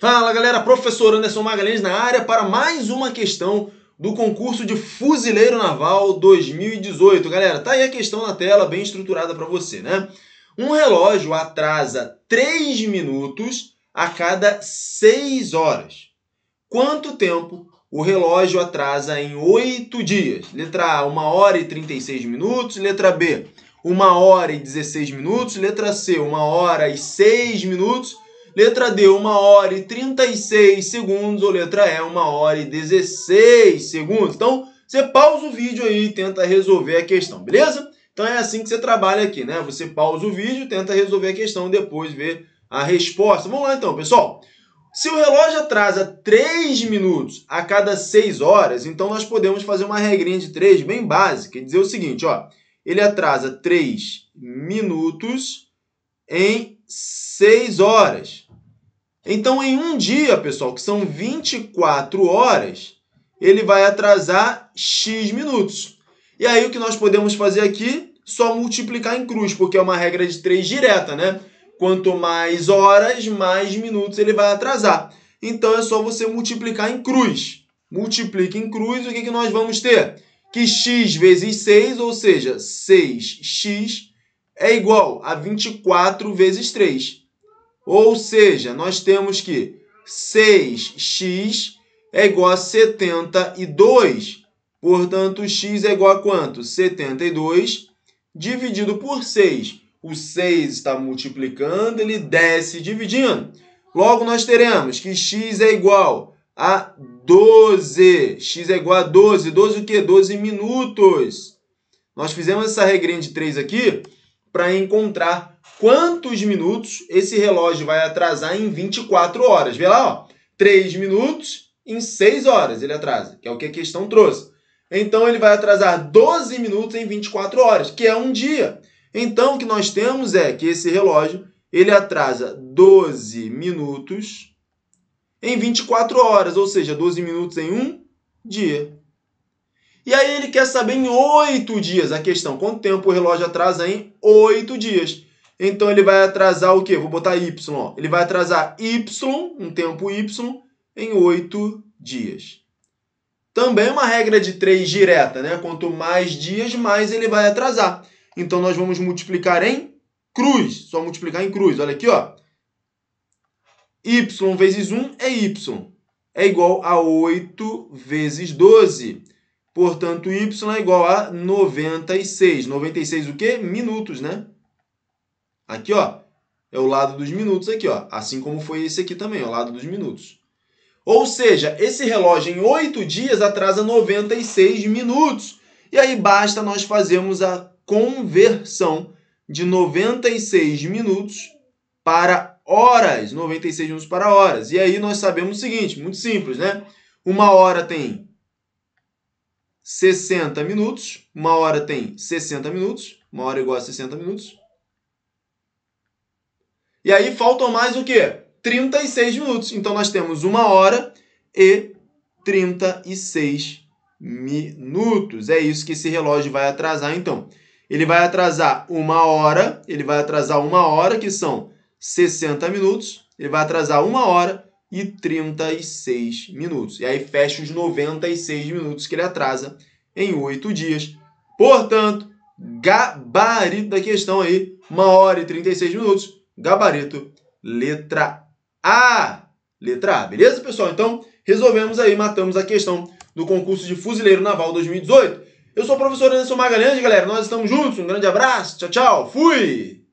Fala galera, professor Anderson Magalhães na área para mais uma questão do concurso de Fuzileiro Naval 2018. Galera, tá aí a questão na tela, bem estruturada para você, né? Um relógio atrasa 3 minutos a cada 6 horas. Quanto tempo o relógio atrasa em 8 dias? Letra A, 1 hora e 36 minutos. Letra B, 1 hora e 16 minutos. Letra C, 1 hora e 6 minutos Letra D, 1 hora e 36 segundos. Ou letra E, 1 hora e 16 segundos. Então, você pausa o vídeo aí e tenta resolver a questão, beleza? Então é assim que você trabalha aqui, né? Você pausa o vídeo, tenta resolver a questão, e depois vê a resposta. Vamos lá então, pessoal. Se o relógio atrasa 3 minutos a cada 6 horas, então nós podemos fazer uma regrinha de 3 bem básica e dizer o seguinte, ó. Ele atrasa 3 minutos em seis horas. Então, em um dia, pessoal, que são 24 horas, ele vai atrasar X minutos. E aí, o que nós podemos fazer aqui? Só multiplicar em cruz, porque é uma regra de 3 direta, né? Quanto mais horas, mais minutos ele vai atrasar. Então, é só você multiplicar em cruz. Multiplica em cruz, o que, que nós vamos ter? Que x vezes 6, ou seja, 6x é igual a 24 vezes 3. Ou seja, nós temos que 6x é igual a 72. Portanto, x é igual a quanto? 72 dividido por 6. O 6 está multiplicando, ele desce dividindo. Logo, nós teremos que x é igual a 12. x é igual a 12. 12 o quê? 12 minutos. Nós fizemos essa regrinha de 3 aqui para encontrar quantos minutos esse relógio vai atrasar em 24 horas. Vê lá, ó, 3 minutos em 6 horas ele atrasa, que é o que a questão trouxe. Então ele vai atrasar 12 minutos em 24 horas, que é um dia. Então o que nós temos é que esse relógio ele atrasa 12 minutos em 24 horas, ou seja, 12 minutos em um dia. E aí ele quer saber em oito dias a questão. Quanto tempo o relógio atrasa em oito dias? Então ele vai atrasar o quê? Vou botar Y. Ó. Ele vai atrasar Y, um tempo Y, em oito dias. Também é uma regra de três direta, né? Quanto mais dias, mais ele vai atrasar. Então nós vamos multiplicar em cruz. Só multiplicar em cruz. Olha aqui, ó. Y vezes 1 é Y. É igual a 8 vezes 12 Portanto, y é igual a 96. 96 o quê? Minutos, né? Aqui, ó, é o lado dos minutos aqui, ó. Assim como foi esse aqui também, o lado dos minutos. Ou seja, esse relógio em 8 dias atrasa 96 minutos. E aí basta nós fazermos a conversão de 96 minutos para horas. 96 minutos para horas. E aí nós sabemos o seguinte, muito simples, né? Uma hora tem 60 minutos. Uma hora tem 60 minutos. Uma hora igual a 60 minutos. E aí faltam mais o quê? 36 minutos. Então nós temos uma hora e 36 minutos. É isso que esse relógio vai atrasar, então. Ele vai atrasar uma hora, ele vai atrasar uma hora, que são 60 minutos. Ele vai atrasar uma hora e 36 minutos. E aí fecha os 96 minutos que ele atrasa em oito dias. Portanto, gabarito da questão aí, 1 hora e 36 minutos. Gabarito, letra A. Letra A, beleza, pessoal? Então, resolvemos aí, matamos a questão do concurso de Fuzileiro Naval 2018. Eu sou o professor Anderson Magalhães, galera. Nós estamos juntos. Um grande abraço. Tchau, tchau. Fui!